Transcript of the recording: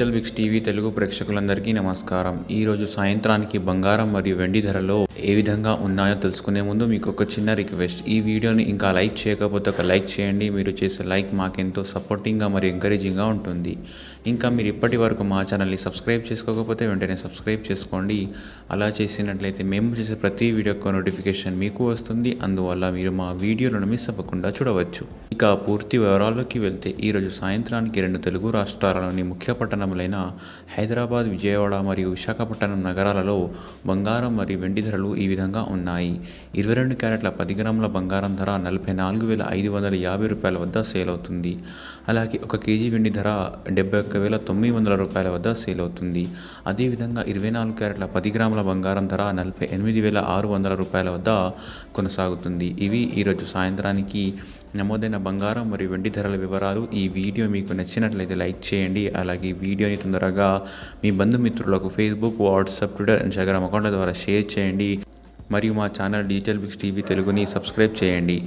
digital Vicks TV Telugu ప్రేక్షకులందరికీ నమస్కారం ఈరోజు సాయంత్రానికి బంగారం మరియు వెండి ధరలో ఏ విధంగా ఉన్నాయో తెలుసుకునే ముందు మీకు ఒక చిన్న రిక్వెస్ట్ ఈ వీడియోని ఇంకా లైక్ చేయకపోతే ఒక లైక్ చేయండి మీరు చేసే లైక్ మాకెంతో సపోర్టింగ్గా మరియు ఎంకరేజింగ్గా ఉంటుంది ఇంకా మీరు ఇప్పటి వరకు మా ఛానల్ని సబ్స్క్రైబ్ చేసుకోకపోతే వెంటనే సబ్స్క్రైబ్ చేసుకోండి అలా చేసినట్లయితే మేము చేసే ప్రతి వీడియో నోటిఫికేషన్ మీకు వస్తుంది అందువల్ల మీరు మా వీడియోలను మిస్ అవ్వకుండా చూడవచ్చు ఇక పూర్తి వివరాల్లోకి వెళ్తే ఈరోజు సాయంత్రానికి రెండు తెలుగు రాష్ట్రాలలోని ముఖ్య పట్టణములైన హైదరాబాద్ విజయవాడ మరియు విశాఖపట్నం నగరాలలో బంగారం మరియు వెండి ధరలు ఈ విధంగా ఉన్నాయి ఇరవై రెండు క్యారెట్ల పది గ్రాముల బంగారం ధర నలభై నాలుగు వేల ఐదు వందల యాభై రూపాయల వద్ద సేల్ అవుతుంది అలాగే ఒక కేజీ వెండి ధర డెబ్బై ఒక్క వేల తొమ్మిది వందల రూపాయల వద్ద సేల్ అవుతుంది అదేవిధంగా ఇరవై నాలుగు క్యారెట్ల పది గ్రాముల బంగారం ధర నలభై ఎనిమిది వేల ఆరు వందల రూపాయల వద్ద కొనసాగుతుంది ఇవి ఈరోజు సాయంత్రానికి నమోదైన బంగారం మరియు వెండి ధరల వివరాలు ఈ వీడియో మీకు నచ్చినట్లయితే లైక్ చేయండి అలాగే వీడియోని తొందరగా మీ బంధుమిత్రులకు ఫేస్బుక్ వాట్సాప్ ట్విట్టర్ ఇన్స్టాగ్రామ్ అకౌంట్ల ద్వారా షేర్ చేయండి మరియు మా ఛానల్ డిజిటల్ బిక్స్ టీవీ తెలుగుని సబ్స్క్రైబ్ చేయండి